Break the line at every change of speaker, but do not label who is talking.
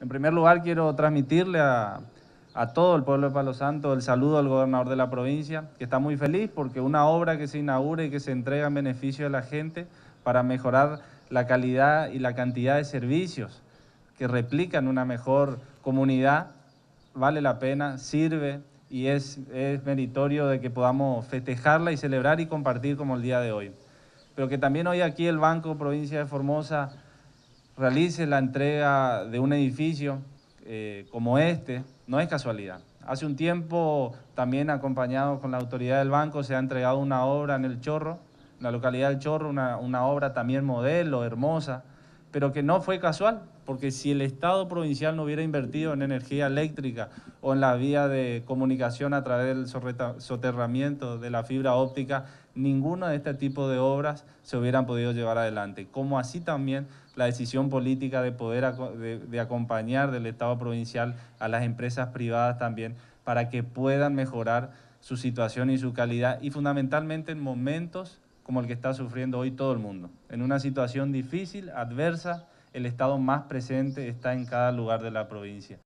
En primer lugar, quiero transmitirle a, todo el pueblo de Palo Santo el saludo al gobernador de la provincia, que está muy feliz porque una obra que se inaugura y que se entrega en beneficio de la gente para mejorar la calidad y la cantidad de servicios que replican una mejor comunidad, vale la pena, sirve y es, es meritorio de que podamos festejarla y celebrar y compartir como el día de hoy. Pero que también hoy aquí el Banco Provincia de Formosa realice la entrega de un edificio eh, como este no es casualidad. Hace un tiempo, también acompañado con la autoridad del banco, se ha entregado una obra en El Chorro, en la localidad del Chorro, una obra también modelo, hermosa, pero que no fue casual, porque si el Estado provincial no hubiera invertido en energía eléctrica o en la vía de comunicación a través del soterramiento de la fibra óptica, ninguna de este tipo de obras se hubieran podido llevar adelante, como así también la decisión política de poder acompañar del Estado provincial a las empresas privadas también para que puedan mejorar su situación y su calidad y fundamentalmente en momentos como el que está sufriendo hoy todo el mundo. En una situación difícil, adversa, el Estado más presente está en cada lugar de la provincia.